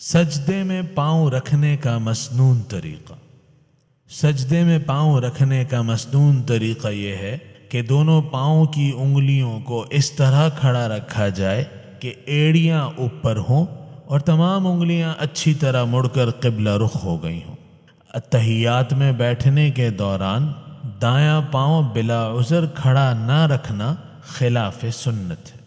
सजदे में पाँव रखने का मसनून तरीक़ा सजदे में पाँव रखने का मसनून तरीक़ा यह है कि दोनों पाँव की उंगलियों को इस तरह खड़ा रखा जाए कि एड़ियाँ ऊपर हों और तमाम उंगलियाँ अच्छी तरह मुड़कर किबला रुख हो गई हों तहियात में बैठने के दौरान दायां पाँव उज़र खड़ा ना रखना खिलाफ सुन्नत है